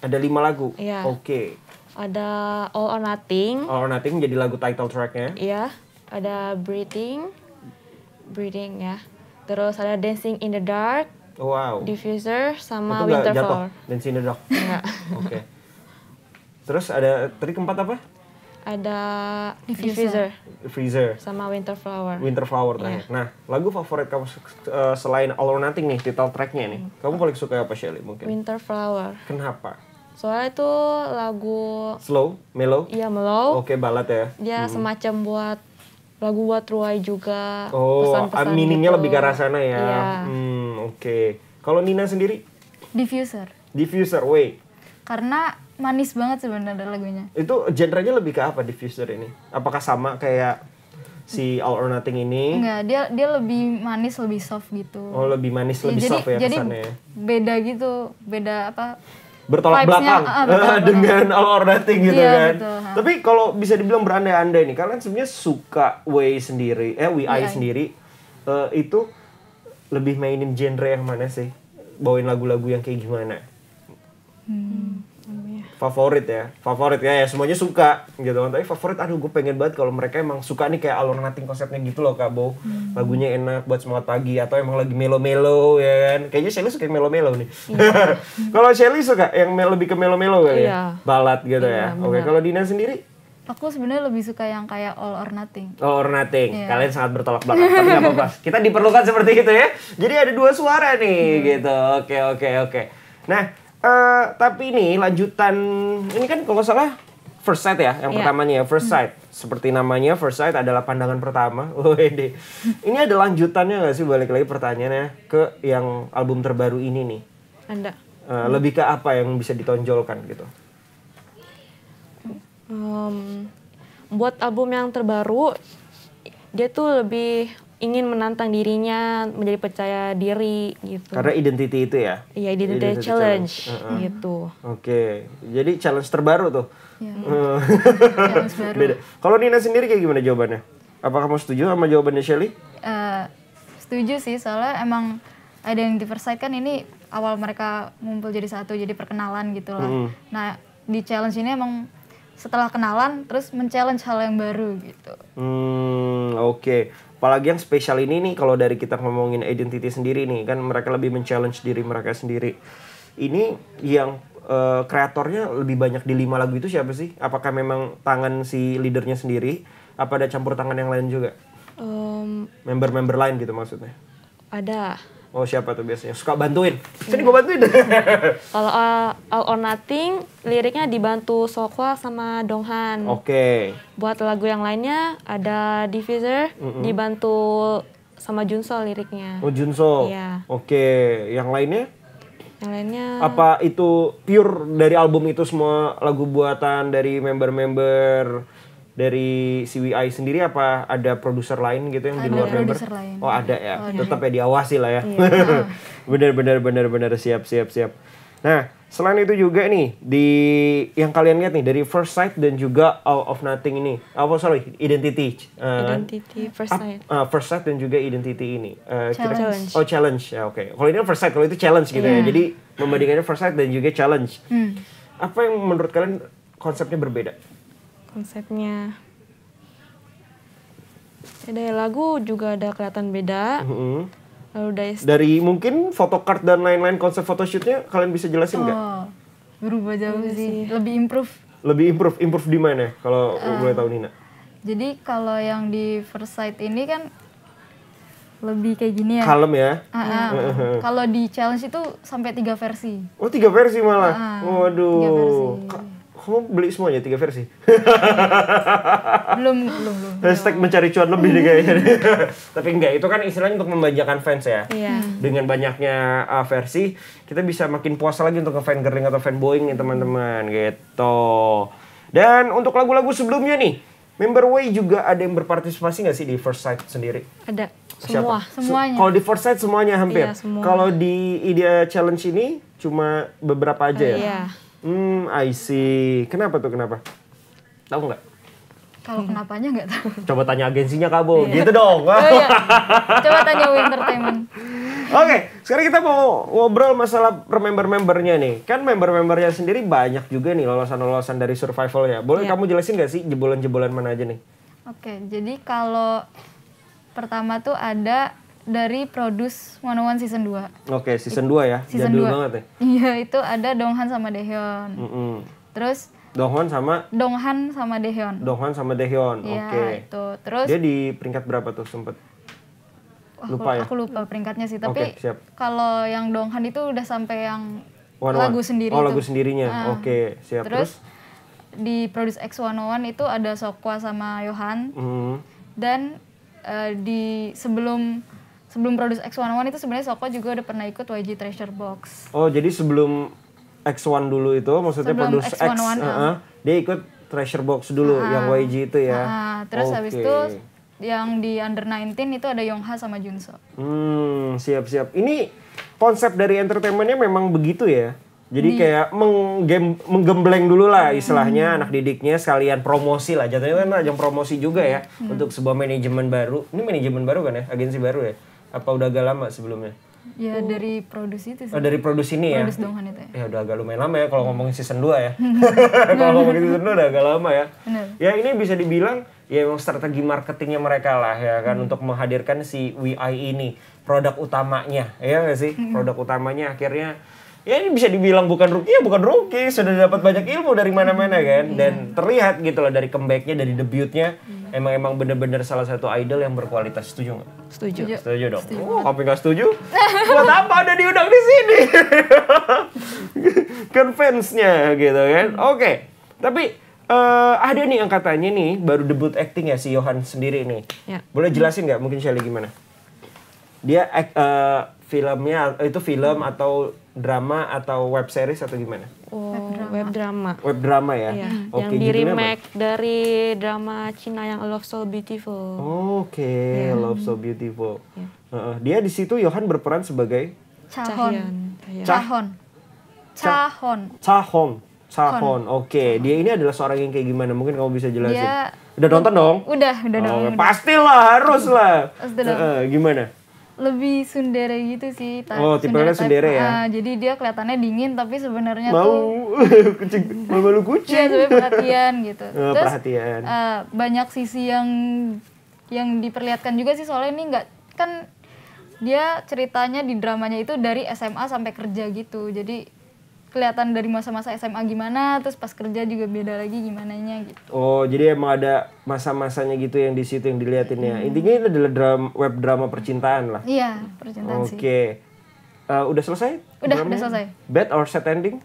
Ada lima lagu. Iya. Oke. Okay. Ada All or Nothing. All or Nothing jadi lagu title tracknya. Iya. Ada Breathing, Breathing ya. Terus ada Dancing in the Dark. Wow. Diffuser sama Itu Winterfall. Jatuh. Dancing in the Dark. Iya. Oke. Okay. Terus ada tadi keempat apa? ada Diffuser. Freezer. Sama Winter Flower. Winter Flower terakhir. Iya. Nah, lagu favorit kamu uh, selain All or Nothing nih, title tracknya nih. Kamu paling suka apa Shelly mungkin? Winter Flower. Kenapa? Soalnya itu lagu slow, mellow. Iya, mellow. Oke, okay, balat ya. Dia hmm. semacam buat lagu buat Ruai juga. Oh, ah, pesan-pesan gitu. meaningnya gitu. lebih ke arah sana ya. Yeah. Hmm, oke. Okay. Kalau Nina sendiri? Diffuser. Diffuser, wait. Karena manis banget sebenarnya lagunya. Itu genrenya lebih ke apa diffuser ini? Apakah sama kayak si All or Nothing ini? Enggak, dia dia lebih manis, lebih soft gitu. Oh, lebih manis, ya, lebih jadi, soft ya jadi kesannya. Jadi ya? beda gitu, beda apa? Bertolak belakang uh, ah, betul, [laughs] dengan All or Nothing gitu iya, kan. Betul, Tapi kalau bisa dibilang berandai-andai nih, kalian sebenarnya suka Way sendiri, eh WI yeah. sendiri uh, itu lebih mainin genre yang mana sih? Bawain lagu-lagu yang kayak gimana? Hmm favorit ya favorit ya, ya semuanya suka gitu kan tapi favorit aduh gue pengen banget kalau mereka emang suka nih kayak alur nating konsepnya gitu loh kak Bo hmm. lagunya enak buat semangat pagi atau emang lagi melo-melo ya kan kayaknya Shelly suka yang melo-melo nih iya. [laughs] kalau Shelly suka yang lebih ke melo-melo kali ya? iya. ya balat gitu iya, ya oke kalau Dina sendiri Aku sebenarnya lebih suka yang kayak all or nothing. All or nothing. Yeah. Kalian sangat bertolak belakang, tapi apa-apa. [laughs] Kita diperlukan seperti itu ya. Jadi ada dua suara nih, hmm. gitu. Oke, okay, oke, okay, oke. Okay. Nah, Uh, tapi ini lanjutan ini kan kalau salah first sight ya yang yeah. pertamanya ya first hmm. sight hmm. seperti namanya first sight adalah pandangan pertama [laughs] Wede. ini ada lanjutannya nggak sih balik lagi pertanyaannya ke yang album terbaru ini nih anda uh, eh, hmm. lebih ke apa yang bisa ditonjolkan gitu um, buat album yang terbaru dia tuh lebih ingin menantang dirinya menjadi percaya diri gitu. Karena identity itu ya. Iya, identity, identity challenge, challenge. Uh -huh. gitu. Oke. Okay. Jadi challenge terbaru tuh. Ya. Beda. Kalau Nina sendiri kayak gimana jawabannya? apa kamu setuju sama jawabannya Shelly? Uh, setuju sih, soalnya emang ada yang Diverside kan ini awal mereka ngumpul jadi satu, jadi perkenalan gitu lah. Hmm. Nah, di challenge ini emang setelah kenalan terus men-challenge hal yang baru gitu. Hmm, oke. Okay apalagi yang spesial ini nih kalau dari kita ngomongin identity sendiri nih kan mereka lebih men-challenge diri mereka sendiri ini yang uh, kreatornya lebih banyak di lima lagu itu siapa sih apakah memang tangan si leadernya sendiri apa ada campur tangan yang lain juga member-member um, lain gitu maksudnya ada Oh siapa tuh biasanya? Suka bantuin. Sini gue bantuin. [laughs] Kalau uh, All or Nothing liriknya dibantu Sokwa sama Donghan. Oke. Okay. Buat lagu yang lainnya ada Diviser, mm -mm. dibantu sama Junso liriknya. Oh Junso. Iya. Oke, okay. yang lainnya? Yang lainnya apa itu pure dari album itu semua lagu buatan dari member-member dari CWI sendiri apa ada produser lain gitu yang ada di luar member? Lain. Oh ada ya, oh, tetap ya diawasi lah ya. bener iya. [laughs] bener bener bener bener siap siap siap. Nah selain itu juga nih di yang kalian lihat nih dari First Sight dan juga Out of Nothing ini, ah, apa oh, sorry Identity. Uh, identity First Sight. Uh, first Sight dan juga Identity ini. Uh, challenge. Kira, oh challenge ya oke. Okay. Kalau ini First Sight, kalau itu challenge gitu yeah. ya. Iya. Jadi membandingkannya First Sight dan juga challenge. Hmm. Apa yang menurut kalian konsepnya berbeda? konsepnya. Ya, dari lagu juga ada kelihatan beda. Mm -hmm. Lalu dari dari mungkin photocard dan lain-lain konsep photoshootnya kalian bisa jelasin nggak? Oh, berubah jauh Lebih iya sih. Lebih improve. Lebih improve, improve di mana? Kalau uh, boleh tahu Nina. Jadi kalau yang di first sight ini kan lebih kayak gini ya. Kalem ya. Uh -uh. [laughs] Kalau di challenge itu sampai tiga versi. Oh tiga versi malah. Uh Waduh. Tiga versi kamu beli semuanya tiga versi belum belum belum hashtag belum. mencari cuan lebih nih kayaknya [laughs] tapi enggak itu kan istilahnya untuk membajakan fans ya yeah. dengan banyaknya uh, versi kita bisa makin puas lagi untuk ke fan gering atau fan boeing nih teman-teman gitu dan untuk lagu-lagu sebelumnya nih member Way juga ada yang berpartisipasi nggak sih di First Sight sendiri ada Siapa? semua semuanya kalau di first sight semuanya hampir iya, kalau di idea challenge ini cuma beberapa aja uh, ya iya. Hmm, I see. Kenapa tuh kenapa? Tahu nggak? Kalau hmm. kenapanya nggak tahu. Coba tanya agensinya kamu, iya. gitu dong. Oh, iya. Coba tanya W Entertainment. Oke, okay, sekarang kita mau ngobrol masalah member-membernya nih. Kan member-membernya sendiri banyak juga nih lolosan-lolosan dari survival ya. Boleh yeah. kamu jelasin nggak sih jebolan-jebolan mana aja nih? Oke, okay, jadi kalau pertama tuh ada dari Produce 101 season 2. Oke, okay, season It, 2 ya. Season Jadul 2. banget ya. Iya, itu ada Donghan sama Daehyun. Mm -hmm. Terus Donghan sama Donghan sama Daehyun. Donghan sama Daehyun. Iya, oke. Okay. itu. Terus Dia di peringkat berapa tuh sempet? Lupa aku, ya. Aku lupa peringkatnya sih, tapi okay, kalau yang Donghan itu udah sampai yang One lagu sendiri Oh, itu. lagu sendirinya. Nah. Oke, okay, siap. Terus, Terus? di Produce X101 itu ada Sokwa sama Yohan. Mm. Dan uh, di sebelum sebelum produce x 11 itu sebenarnya Soko juga udah pernah ikut YG Treasure Box. Oh, jadi sebelum X1 dulu itu maksudnya sebelum produce x X, uh -huh, dia ikut Treasure Box dulu uh, yang YG itu ya. Uh, terus okay. habis itu yang di under 19 itu ada Yongha sama Junso. Hmm, siap-siap. Ini konsep dari entertainmentnya memang begitu ya. Jadi di... kayak menggem, menggembleng dulu lah hmm. istilahnya hmm. anak didiknya sekalian promosi lah. Jatuhnya kan ajang promosi juga ya hmm. untuk sebuah manajemen baru. Ini manajemen baru kan ya, agensi baru ya apa udah agak lama sebelumnya Ya dari produksi itu sih. Oh, dari produksi ini ya. Produksi itu ya. Ya udah agak lumayan lama ya kalau hmm. ngomongin season 2 ya. [laughs] kalau ngomongin season 2 udah agak lama ya. Bener. Ya ini bisa dibilang ya memang strategi marketingnya mereka lah ya kan hmm. untuk menghadirkan si WI ini produk utamanya ya nggak sih hmm. produk utamanya akhirnya ya ini bisa dibilang bukan rookie ya bukan rookie sudah dapat banyak ilmu dari mana-mana kan hmm. dan iya. terlihat gitu loh dari comebacknya dari debutnya emang emang bener-bener salah satu idol yang berkualitas setuju nggak? Setuju. Setuju dong. Setuju. Oh, kamu nggak setuju? Buat apa ada diundang di sini? kan [laughs] fansnya gitu kan? Oke, okay. tapi uh, ada nih yang katanya nih baru debut acting ya si Johan sendiri nih. Ya. Boleh jelasin nggak mungkin Shelly gimana? Dia uh, filmnya eh, itu film atau drama atau web series atau gimana? Oh, web drama. Web drama ya. Iya. Okay, yang di remake apa? dari drama Cina yang Love So Beautiful. Oke, okay. Iya. yeah. Love So Beautiful. Yeah. Iya. Uh, dia di situ Yohan berperan sebagai Cahon. Cahon. Cahon. Cahon. Cahon. Oke, dia ini adalah seorang yang kayak gimana? Mungkin kamu bisa jelasin. Dia... Udah nonton dong? Udah, udah oh, dong. Pastilah, harus lah. Uh, gimana? lebih sundere gitu sih. Oh, tipe sundere, sundere ya. Nah, jadi dia kelihatannya dingin tapi sebenarnya mau [laughs] kucing mau malu kucing. Iya, sebenarnya perhatian gitu. [laughs] Oh, Terus perhatian. Uh, banyak sisi yang yang diperlihatkan juga sih soalnya ini enggak kan dia ceritanya di dramanya itu dari SMA sampai kerja gitu. Jadi kelihatan dari masa-masa SMA gimana, terus pas kerja juga beda lagi gimana nya gitu. Oh, jadi emang ada masa-masanya gitu yang di situ yang dilihatin ya. Hmm. Intinya itu adalah drama, web drama percintaan lah. Iya, percintaan okay. sih. Oke. Uh, udah selesai? Udah, udah selesai. Bad or sad ending?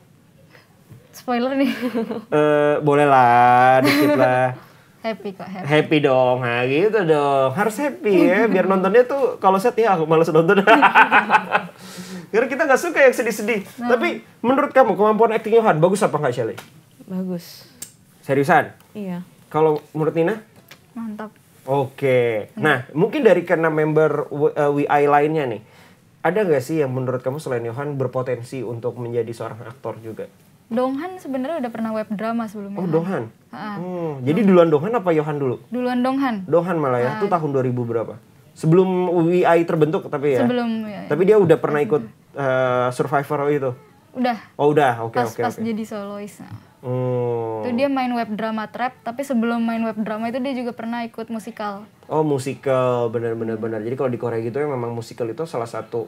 Spoiler nih. [laughs] Eh, uh, boleh lah, dikit lah. [laughs] happy kok happy. happy dong nah gitu dong harus happy ya biar nontonnya tuh kalau set ya aku males nonton [laughs] Karena kita nggak suka yang sedih-sedih. Nah. Tapi menurut kamu kemampuan acting Johan bagus apa nggak Shelly? Bagus. Seriusan? Iya. Kalau menurut Nina? Mantap. Oke. Okay. Hmm. Nah, mungkin dari karena member uh, lainnya nih, ada nggak sih yang menurut kamu selain Johan berpotensi untuk menjadi seorang aktor juga? Donghan sebenarnya udah pernah web drama sebelumnya. Oh, Donghan. Ha. Oh, hmm, jadi duluan Donghan apa Yohan dulu? Duluan Donghan. Donghan malah ya. Itu tahun 2000 berapa? Sebelum WI terbentuk tapi ya. Sebelum. Ya, ya, tapi dia udah pernah ikut uh, Survivor itu? Udah. Oh udah, oke okay, oke. Pas okay, pas okay. jadi solois. Oh. Itu dia main web drama trap, tapi sebelum main web drama itu dia juga pernah ikut musikal. Oh musikal, benar-benar benar. Jadi kalau di Korea gitu ya memang musikal itu salah satu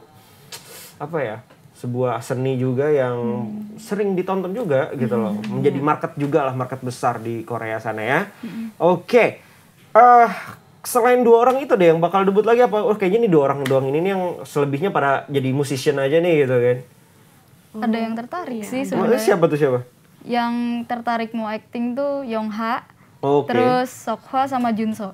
apa ya? sebuah seni juga yang hmm. sering ditonton juga gitu loh hmm. menjadi market juga lah market besar di Korea sana ya hmm. oke okay. uh, eh, selain dua orang itu deh yang bakal debut lagi apa? Oh kayaknya nih dua orang doang ini nih yang selebihnya pada jadi musician aja nih gitu kan. Ada yang tertarik ya, sih sebenarnya. Siapa tuh siapa? Yang tertarik mau acting tuh Yong Ha, okay. terus Sokhwa sama Junso.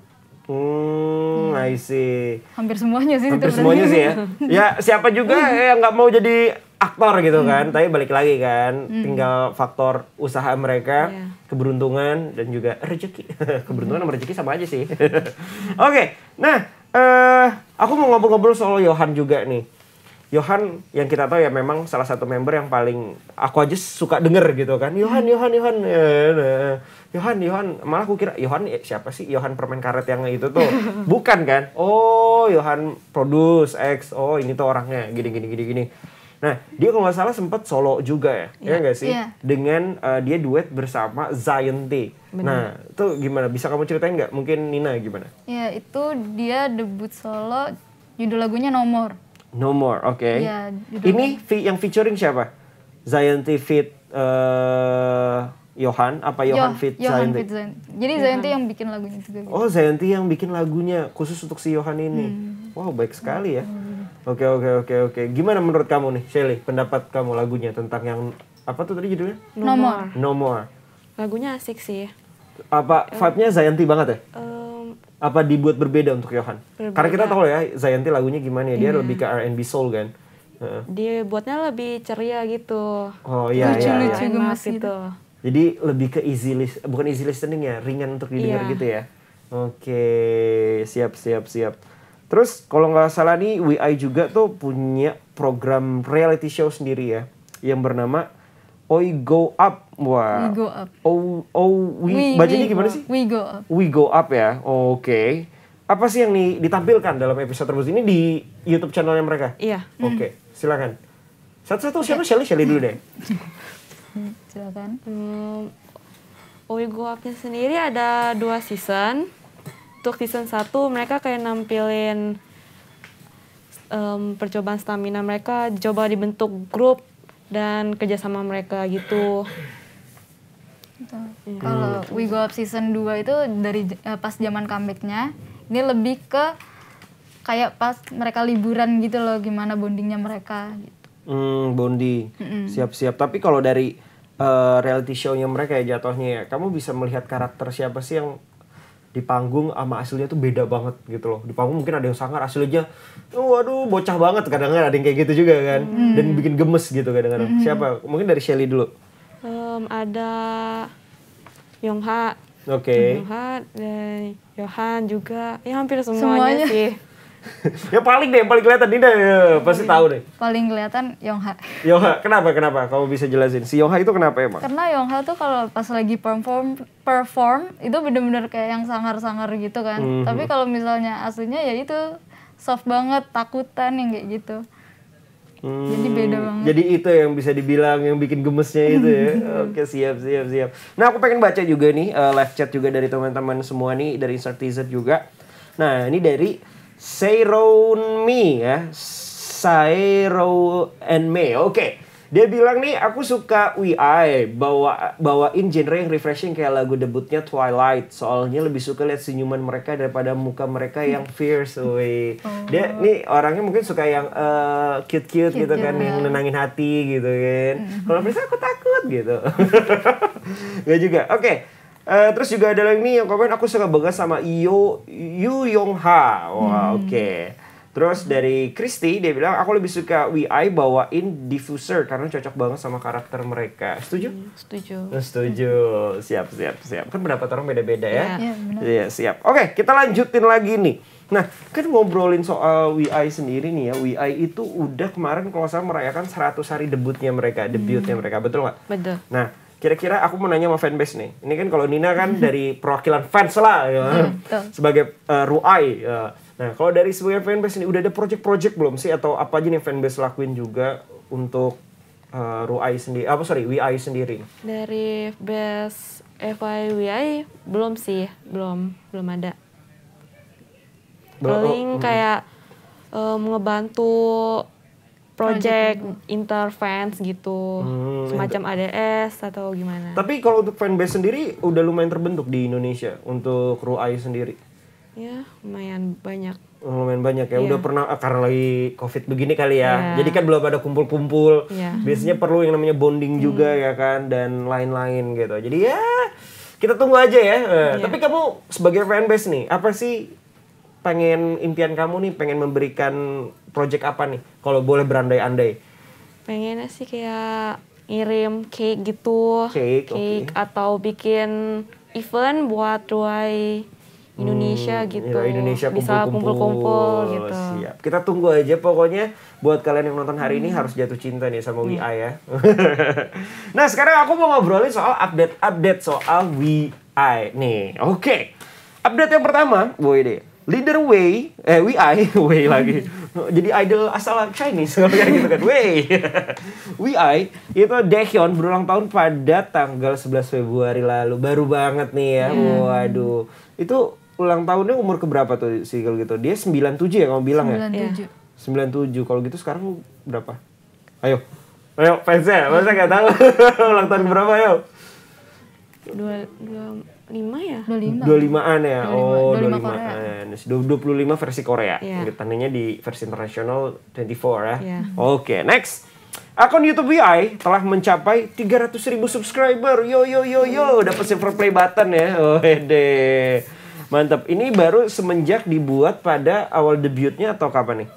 Hmm, hmm, I see. Hampir semuanya sih. Hampir semuanya sih ya. [laughs] ya siapa juga yang nggak mau jadi aktor gitu hmm. kan tapi balik lagi kan hmm. tinggal faktor usaha mereka yeah. keberuntungan dan juga rezeki [laughs] keberuntungan sama rezeki sama aja sih [laughs] oke okay. nah uh, aku mau ngobrol-ngobrol soal Johan juga nih Johan yang kita tahu ya memang salah satu member yang paling aku aja suka denger gitu kan. Johan, hmm. Johan, Johan, eh, eh, Johan, Johan. Malah aku kira Johan siapa sih Johan permen karet yang itu tuh? [laughs] Bukan kan? Oh, Johan produce X. Oh, ini tuh orangnya gini gini gini gini. Nah, dia kalau nggak salah sempat solo juga ya, yeah. ya iya. nggak sih? Yeah. Dengan uh, dia duet bersama Zion T. Nah, itu gimana? Bisa kamu ceritain nggak? Mungkin Nina gimana? Ya, yeah, itu dia debut solo, judul lagunya No More. No More, oke. Okay. Iya, yeah, Ini yang featuring siapa? Zion T fit uh, eh, Johan apa Johan Fit Johan Zayanti? Fit Jadi Zayanti yang bikin lagunya juga. Gitu. Oh Zayanti yang bikin lagunya khusus untuk si Johan ini. Hmm. Wow baik sekali ya. Hmm. Oke oke oke oke. Gimana menurut kamu nih, Shelly? Pendapat kamu lagunya tentang yang apa tuh tadi judulnya? No More. No More. Lagunya asik sih. Apa eh, vibe-nya Zayanti banget ya? Um, apa dibuat berbeda untuk Yohan? Karena kita tahu ya Zayanti lagunya gimana ya, dia yeah. lebih ke R&B soul kan. Dia buatnya lebih ceria gitu. Oh iya iya. Lucu-lucu iya. gitu. Jadi lebih ke easy list, bukan easy listening ya, ringan untuk didengar yeah. gitu ya. Oke, okay. siap siap siap. Terus kalau nggak salah nih WI juga tuh punya program reality show sendiri ya yang bernama Oi Go Up. Wah. We Go Up. Oh oh we, we bacanya gimana sih? We Go Up. We Go Up ya. Oke. Okay. Apa sih yang ditampilkan dalam episode terbaru ini di YouTube channelnya mereka? Iya. Oke, okay. silakan. Satu-satu iya. siapa? Shelly, Shelly dulu deh. [laughs] silakan. Hmm, We Go up sendiri ada dua season untuk season 1 mereka kayak nampilin um, percobaan stamina mereka coba dibentuk grup dan kerjasama mereka gitu. Iya. Kalau hmm. We Go Up season 2 itu dari uh, pas zaman comebacknya, ini lebih ke kayak pas mereka liburan gitu loh, gimana bondingnya mereka. Gitu. Hmm, bondi, mm-hmm. siap-siap. Tapi kalau dari uh, reality show-nya mereka ya jatuhnya ya, kamu bisa melihat karakter siapa sih yang di panggung sama hasilnya tuh beda banget gitu loh di panggung mungkin ada yang sangar hasilnya oh aduh bocah banget kadang-kadang ada yang kayak gitu juga kan hmm. dan bikin gemes gitu kadang-kadang hmm. siapa mungkin dari Shelly dulu um, ada Yongha oke okay. Yongha dan Yohan juga ya hampir semuanya, semuanya. sih ya paling deh, yang paling kelihatan Dinda ya, pasti tahu deh. Paling kelihatan Yongha. Yongha, kenapa kenapa? Kamu bisa jelasin. Si Yongha itu kenapa emang? Karena Yongha tuh kalau pas lagi perform perform itu bener-bener kayak yang sangar-sangar gitu kan. Mm -hmm. Tapi kalau misalnya aslinya ya itu soft banget, takutan yang kayak gitu. Hmm, Jadi beda banget. Jadi itu yang bisa dibilang yang bikin gemesnya itu ya. [laughs] Oke, siap siap siap. Nah, aku pengen baca juga nih uh, live chat juga dari teman-teman semua nih dari Insertized juga. Nah, ini dari Seiron Me ya. Sairo and Me. Oke. Okay. Dia bilang nih aku suka WI bawa bawain genre yang refreshing kayak lagu debutnya Twilight. Soalnya lebih suka lihat senyuman mereka daripada muka mereka yang [laughs] fierce. Oh. Dia nih orangnya mungkin suka yang uh, cute-cute gitu kan yang nenangin hati gitu kan. Mm-hmm. Kalau misalnya aku takut gitu. [laughs] Gak juga. Oke. Okay. Uh, terus juga ada ini yang komen aku suka banget sama Iyo Yu Yong Ha. Wah, hmm. oke. Okay. Terus dari Christy dia bilang aku lebih suka WI bawain diffuser karena cocok banget sama karakter mereka. Setuju? Hmm, setuju. Setuju. Siap, siap, siap. Kan pendapat orang beda-beda ya. Iya, ya, siap. Oke, okay, kita lanjutin lagi nih. Nah, kan ngobrolin soal WI sendiri nih ya. WI itu udah kemarin kalau saya merayakan 100 hari debutnya mereka, debutnya hmm. mereka, betul nggak? Betul. Nah, kira-kira aku mau nanya sama fanbase nih. Ini kan kalau Nina kan dari perwakilan fans lah ya. Hmm, sebagai uh, Ruai. Ya. Nah, kalau dari sebagai fanbase ini udah ada project-project belum sih atau apa aja nih fanbase lakuin juga untuk uh, Ruai sendiri apa sorry WI sendiri? Dari base FYWI belum sih, belum belum ada. Oh, Paling kayak um, ngebantu project, project nah, gitu. interfans gitu hmm, semacam ADS atau gimana tapi kalau untuk fanbase sendiri udah lumayan terbentuk di Indonesia untuk Ruai sendiri ya lumayan banyak oh, lumayan banyak ya yeah. udah pernah ah, karena lagi covid begini kali ya yeah. jadi kan belum ada kumpul-kumpul yeah. biasanya perlu yang namanya bonding hmm. juga ya kan dan lain-lain gitu jadi ya kita tunggu aja ya yeah. Iya. tapi kamu sebagai fanbase nih apa sih pengen impian kamu nih pengen memberikan project apa nih kalau boleh berandai-andai pengen sih kayak ngirim cake gitu cake, cake okay. atau bikin event buat ruai Indonesia hmm, gitu Indonesia bisa kumpul-kumpul gitu siap kita tunggu aja pokoknya buat kalian yang nonton hari hmm. ini harus jatuh cinta nih sama hmm. WI ya [laughs] nah sekarang aku mau ngobrolin soal update update soal WI nih oke okay. update yang pertama boy deh leader Wei, eh WI, [laughs] Wei lagi. Jadi idol asal Chinese [laughs] kayak gitu kan. Wei. [laughs] WI itu Daehyun berulang tahun pada tanggal 11 Februari lalu. Baru banget nih ya. Hmm. Waduh. Itu ulang tahunnya umur berapa tuh si kalau gitu? Dia 97 ya kamu bilang 97. ya? 97. 97. Kalau gitu sekarang berapa? Ayo. Ayo, fansnya, masa gak tau ulang tahun berapa, yuk dua dua lima ya dua an ya 25, oh dua an dua puluh lima versi Korea yeah. tandanya di versi internasional twenty four ya yeah. oke okay, next Akun YouTube VI telah mencapai tiga ratus ribu subscriber. Yo yo yo yo, dapat silver play button ya. Oh deh. Mantap. Ini baru semenjak dibuat pada awal debutnya atau kapan nih?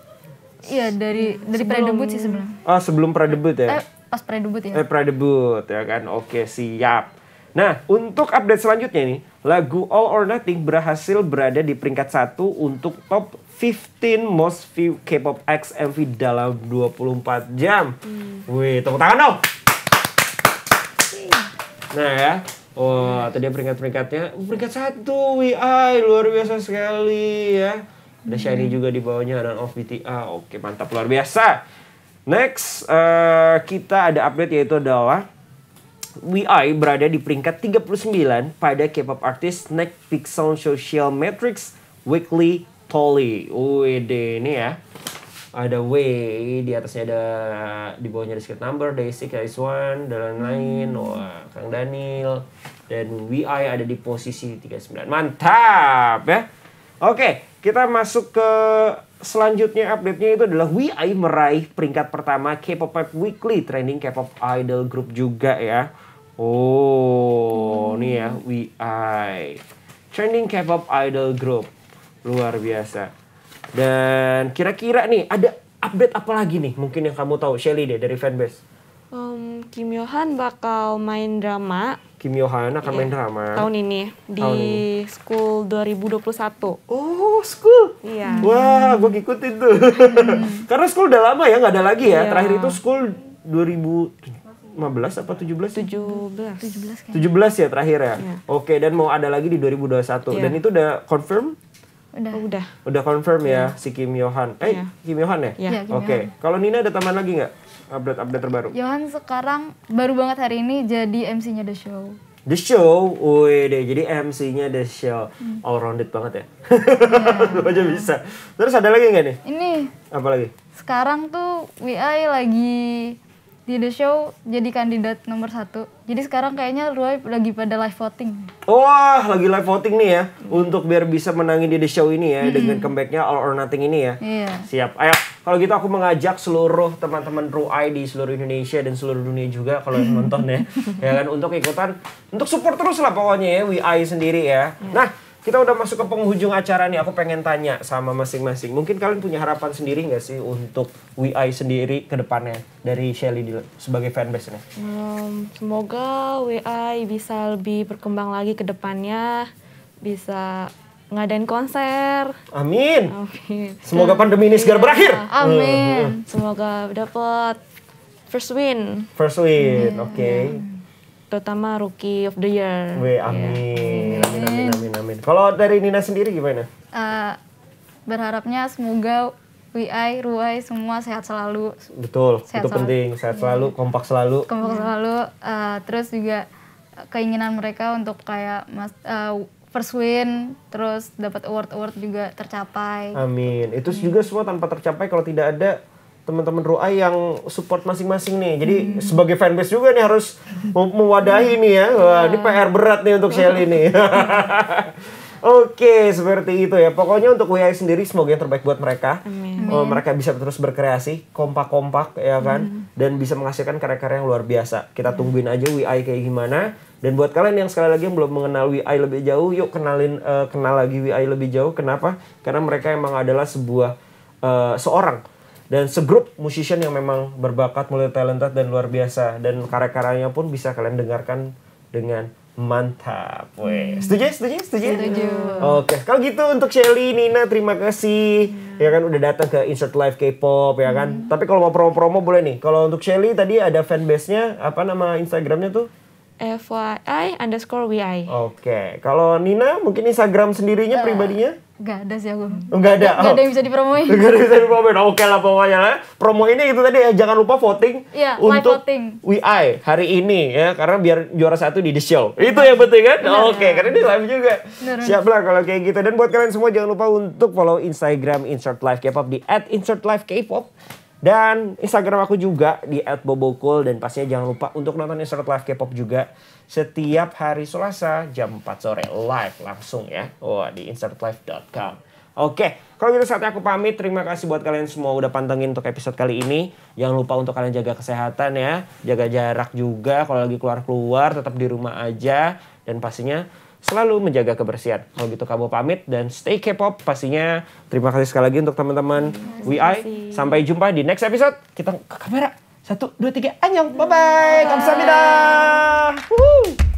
Iya, dari dari pre-debut sih sebelum. Oh, ah, sebelum pre-debut ya. Eh, pas pre-debut ya. Eh, pre-debut ya kan. Oke, siap. Nah, untuk update selanjutnya ini lagu All or Nothing berhasil berada di peringkat 1 untuk top 15 most view K-pop X MV dalam 24 jam. Hmm. Wih, tepuk tangan dong. Nah ya, wah wow, tadi peringkat peringkatnya peringkat satu WI luar biasa sekali ya. Ada Shiny hmm. juga di bawahnya dan Off BTA. Oke, mantap luar biasa. Next uh, kita ada update yaitu adalah WI berada di peringkat 39 pada K-pop artist Next Pixel Social Matrix Weekly Tolly. WD ini ya. Ada W, di atasnya ada di bawahnya ada secret number, Daisy, One, dan lain-lain. Hmm. Wah, Kang Daniel dan WI ada di posisi 39. Mantap ya. Oke, kita masuk ke selanjutnya update-nya itu adalah WI meraih peringkat pertama K-pop Weekly trending K-pop idol group juga ya. Oh, ini hmm. nih ya, WI. Trending K-pop Idol Group. Luar biasa. Dan kira-kira nih, ada update apa lagi nih? Mungkin yang kamu tahu, Shelly deh dari fanbase. Um, Kim Yohan bakal main drama. Kim Yohan akan yeah. main iya, drama. Tahun ini di tahun ini. School 2021. Oh, School. Iya. Yeah. Wah, gue ngikutin tuh. Hmm. [laughs] Karena School udah lama ya, nggak ada lagi ya. Yeah. Terakhir itu School 2017 15 apa 17? 17. 17 kayaknya. 17 ya terakhir ya. ya. Oke, dan mau ada lagi di 2021. Ya. Dan itu udah confirm? Udah. Oh, udah. Udah confirm ya, ya si Kim Yohan. Eh, ya. Kim Yohan ya? Iya, Oke. Okay. Kalau Nina ada tambahan lagi nggak? Update-update terbaru. Yohan sekarang baru banget hari ini jadi MC-nya The Show. The Show, woi deh, jadi MC-nya The Show, hmm. all rounded banget ya, yeah. [laughs] aja bisa. Terus ada lagi nggak nih? Ini. Apa lagi? Sekarang tuh WI lagi di The Show jadi kandidat nomor satu. Jadi sekarang kayaknya Roy lagi pada live voting. Wah, lagi live voting nih ya. Untuk biar bisa menangin di The Show ini ya. Hmm. Dengan comebacknya All or Nothing ini ya. Iya. Siap. Ayo, kalau gitu aku mengajak seluruh teman-teman Ruai di seluruh Indonesia dan seluruh dunia juga kalau yang [laughs] nonton ya. ya kan, untuk ikutan. Untuk support terus lah pokoknya ya, WI sendiri ya. Yeah. Nah, kita udah masuk ke penghujung acara nih. Aku pengen tanya sama masing-masing. Mungkin kalian punya harapan sendiri nggak sih untuk WI sendiri ke depannya dari Shelly sebagai fanbase nih Um, semoga WI bisa lebih berkembang lagi ke depannya. Bisa ngadain konser. Amin. Amin. Semoga iya. pandemi ini segera berakhir. Amin. Mm-hmm. Semoga dapat first win. First win, mm-hmm. oke. Okay. Iya terutama Rookie of the Year. Weh, iya. amin. Yeah. amin. Amin, amin, amin, Kalau dari Nina sendiri gimana? Uh, berharapnya semoga WI, Ruai semua sehat selalu. Betul, sehat itu selalu. penting. Sehat iya. selalu, kompak selalu. Kompak selalu. Uh, terus juga eh, keinginan mereka untuk kayak mas, uh, first win, terus dapat award-award juga tercapai. Amin. Itu iya. juga semua tanpa tercapai kalau tidak ada teman-teman Ruai yang support masing-masing nih. Jadi hmm. sebagai fanbase juga nih harus mewadahi nih ya. Wah, iya. ini PR berat nih untuk Shelly nih. [laughs] Oke, seperti itu ya. Pokoknya untuk WI sendiri semoga yang terbaik buat mereka. Amin. Oh, mereka bisa terus berkreasi, kompak-kompak ya kan hmm. dan bisa menghasilkan karya-karya yang luar biasa. Kita tungguin aja WI kayak gimana. Dan buat kalian yang sekali lagi yang belum mengenal WI lebih jauh, yuk kenalin uh, kenal lagi WI lebih jauh. Kenapa? Karena mereka emang adalah sebuah uh, seorang dan segrup musician yang memang berbakat mulai talented dan luar biasa dan karya-karyanya pun bisa kalian dengarkan dengan mantap. Weh. Hmm. Setuju? Ya? Setuju? Ya? Setuju? Ya? Setuju. Oke, kalau gitu untuk Shelly, Nina terima kasih. Hmm. Ya kan udah datang ke Insert Live K-pop ya kan. Hmm. Tapi kalau mau promo-promo boleh nih. Kalau untuk Shelly tadi ada fanbase-nya, apa nama Instagramnya tuh? FYI underscore WI. Oke, okay. kalau Nina mungkin Instagram sendirinya uh, pribadinya? Gak ada sih aku. Enggak oh, ada. Enggak ada yang bisa dipromoin. Enggak [laughs] ada yang bisa dipromoin. Oke lah pokoknya lah. Promo ini itu tadi ya jangan lupa voting Iya, untuk voting. WI hari ini ya karena biar juara satu di the show. Itu yang penting kan? Oke, karena ini live juga. Siap lah kalau kayak gitu. Dan buat kalian semua jangan lupa untuk follow Instagram Insert Live K-pop di K-pop. Dan Instagram aku juga di @bobokul dan pastinya jangan lupa untuk nonton Insert Live K-pop juga setiap hari Selasa jam 4 sore live langsung ya. oh, di insertlive.com. Oke, kalau gitu saatnya aku pamit. Terima kasih buat kalian semua udah pantengin untuk episode kali ini. Jangan lupa untuk kalian jaga kesehatan ya, jaga jarak juga. Kalau lagi keluar-keluar tetap di rumah aja dan pastinya selalu menjaga kebersihan. Kalau gitu kamu pamit dan stay K-pop pastinya. Terima kasih sekali lagi untuk teman-teman WI. Sampai jumpa di next episode. Kita ke kamera. Satu, dua, tiga, anjong. Bye-bye. Kamsahamnida. Wuhuu.